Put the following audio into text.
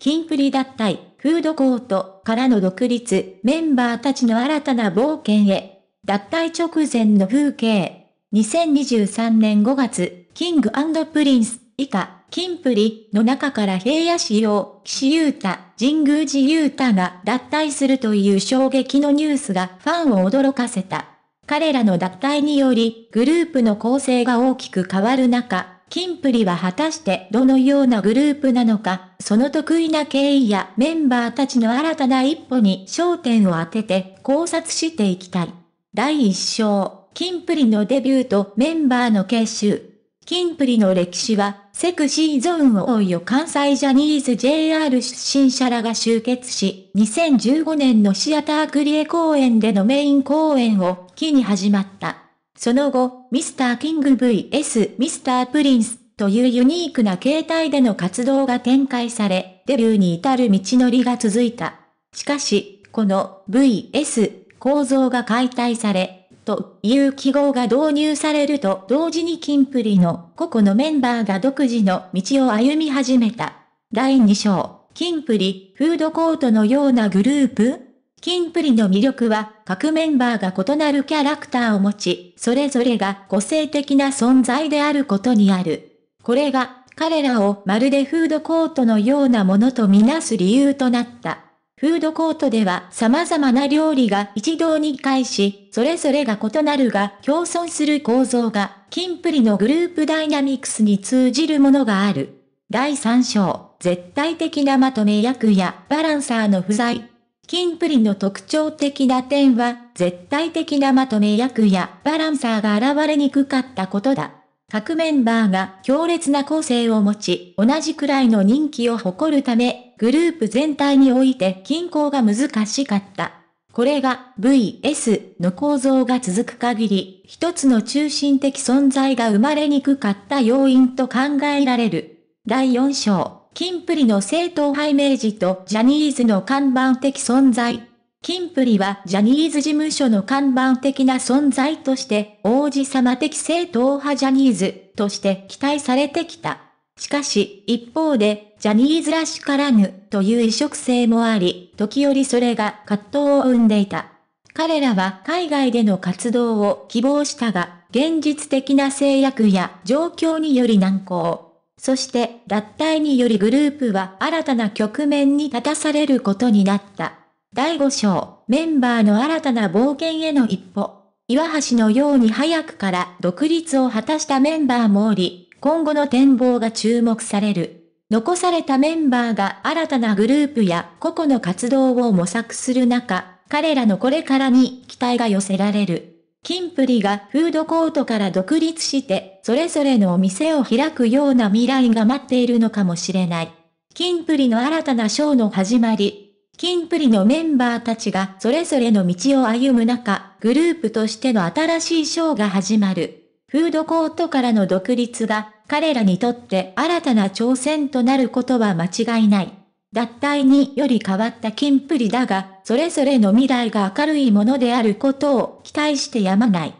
キンプリ脱退、フードコートからの独立、メンバーたちの新たな冒険へ。脱退直前の風景。2023年5月、キングプリンス、以下、キンプリの中から平野市を、岸優太、神宮寺優太が脱退するという衝撃のニュースがファンを驚かせた。彼らの脱退により、グループの構成が大きく変わる中、キンプリは果たしてどのようなグループなのか、その得意な経緯やメンバーたちの新たな一歩に焦点を当てて考察していきたい。第一章、キンプリのデビューとメンバーの結集。キンプリの歴史は、セクシーゾーンを多いよ関西ジャニーズ JR 出身者らが集結し、2015年のシアタークリエ公演でのメイン公演を機に始まった。その後、ミスターキング VS ミスタープリンスというユニークな形態での活動が展開され、デビューに至る道のりが続いた。しかし、この VS 構造が解体され、という記号が導入されると同時にキンプリの個々のメンバーが独自の道を歩み始めた。第2章、キンプリ、フードコートのようなグループキンプリの魅力は、各メンバーが異なるキャラクターを持ち、それぞれが個性的な存在であることにある。これが、彼らをまるでフードコートのようなものとみなす理由となった。フードコートでは様々な料理が一堂に会し、それぞれが異なるが共存する構造が、キンプリのグループダイナミクスに通じるものがある。第3章、絶対的なまとめ役やバランサーの不在。金プリの特徴的な点は、絶対的なまとめ役やバランサーが現れにくかったことだ。各メンバーが強烈な個性を持ち、同じくらいの人気を誇るため、グループ全体において均衡が難しかった。これが VS の構造が続く限り、一つの中心的存在が生まれにくかった要因と考えられる。第4章。キンプリの正統派イメージとジャニーズの看板的存在。キンプリはジャニーズ事務所の看板的な存在として、王子様的正統派ジャニーズとして期待されてきた。しかし、一方で、ジャニーズらしからぬという移植性もあり、時折それが葛藤を生んでいた。彼らは海外での活動を希望したが、現実的な制約や状況により難航。そして脱退によりグループは新たな局面に立たされることになった。第5章、メンバーの新たな冒険への一歩。岩橋のように早くから独立を果たしたメンバーもおり、今後の展望が注目される。残されたメンバーが新たなグループや個々の活動を模索する中、彼らのこれからに期待が寄せられる。キンプリがフードコートから独立して、それぞれのお店を開くような未来が待っているのかもしれない。キンプリの新たなショーの始まり。キンプリのメンバーたちがそれぞれの道を歩む中、グループとしての新しいショーが始まる。フードコートからの独立が彼らにとって新たな挑戦となることは間違いない。脱退により変わった金プリだが、それぞれの未来が明るいものであることを期待してやまない。